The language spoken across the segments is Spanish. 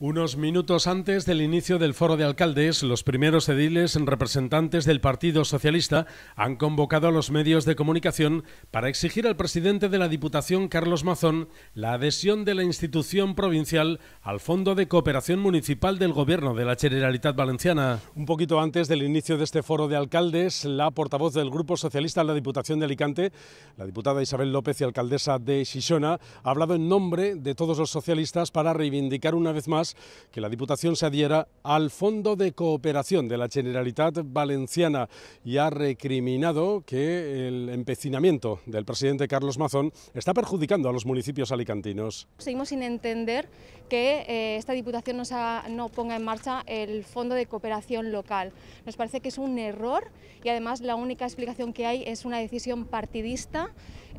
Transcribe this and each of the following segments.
Unos minutos antes del inicio del foro de alcaldes, los primeros ediles representantes del Partido Socialista han convocado a los medios de comunicación para exigir al presidente de la Diputación, Carlos Mazón, la adhesión de la institución provincial al Fondo de Cooperación Municipal del Gobierno de la Generalitat Valenciana. Un poquito antes del inicio de este foro de alcaldes, la portavoz del Grupo Socialista la Diputación de Alicante, la diputada Isabel López y alcaldesa de Xixona, ha hablado en nombre de todos los socialistas para reivindicar una vez más que la Diputación se adhiera al Fondo de Cooperación de la Generalitat Valenciana y ha recriminado que el empecinamiento del presidente Carlos Mazón está perjudicando a los municipios alicantinos. Seguimos sin entender que eh, esta Diputación no ponga en marcha el Fondo de Cooperación Local. Nos parece que es un error y además la única explicación que hay es una decisión partidista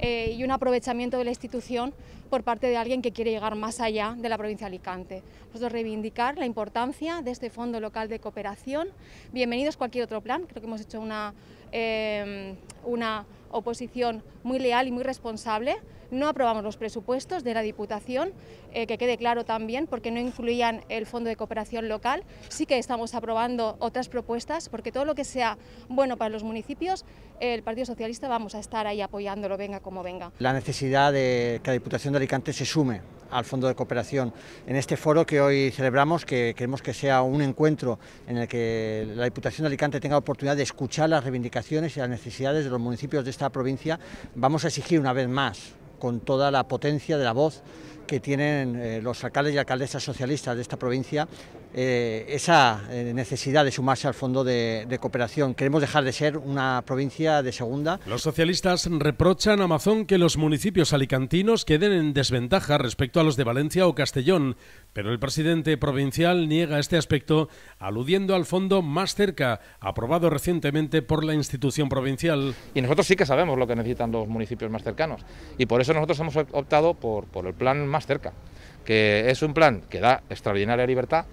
eh, y un aprovechamiento de la institución por parte de alguien que quiere llegar más allá de la provincia de Alicante de reivindicar la importancia de este Fondo Local de Cooperación. Bienvenidos cualquier otro plan, creo que hemos hecho una, eh, una oposición muy leal y muy responsable. No aprobamos los presupuestos de la Diputación, eh, que quede claro también, porque no incluían el Fondo de Cooperación Local. Sí que estamos aprobando otras propuestas, porque todo lo que sea bueno para los municipios, el Partido Socialista vamos a estar ahí apoyándolo, venga como venga. La necesidad de que la Diputación de Alicante se sume al Fondo de Cooperación. En este foro que hoy celebramos, que queremos que sea un encuentro en el que la Diputación de Alicante tenga oportunidad de escuchar las reivindicaciones y las necesidades de los municipios de este ...esta provincia, vamos a exigir una vez más, con toda la potencia de la voz, que tienen eh, los alcaldes y alcaldesas socialistas de esta provincia eh, esa eh, necesidad de sumarse al fondo de, cooperación. Queremos dejar de ser una provincia de segunda. Los socialistas reprochan a Amazon que los municipios alicantinos queden en desventaja respecto a los de Valencia o Castellón, pero el presidente provincial niega este aspecto aludiendo al fondo más cerca, aprobado recientemente por la institución provincial. Y nosotros sí que sabemos lo que necesitan los municipios más cercanos y por eso nosotros hemos optado por, por el plan más cerca, que es un plan que da extraordinaria libertad,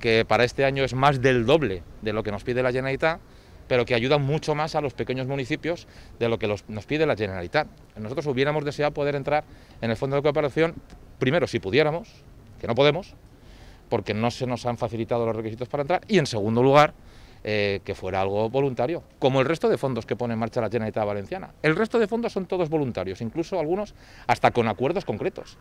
que para este año es más del doble de lo que nos pide la Generalitat, pero que ayuda mucho más a los pequeños municipios de lo que nos pide la Generalitat. Nosotros hubiéramos deseado poder entrar en el Fondo de Cooperación, primero si pudiéramos, que no podemos, porque no se nos han facilitado los requisitos para entrar, y en segundo lugar, eh, que fuera algo voluntario, como el resto de fondos que pone en marcha la Generalitat Valenciana. El resto de fondos son todos voluntarios, incluso algunos hasta con acuerdos concretos.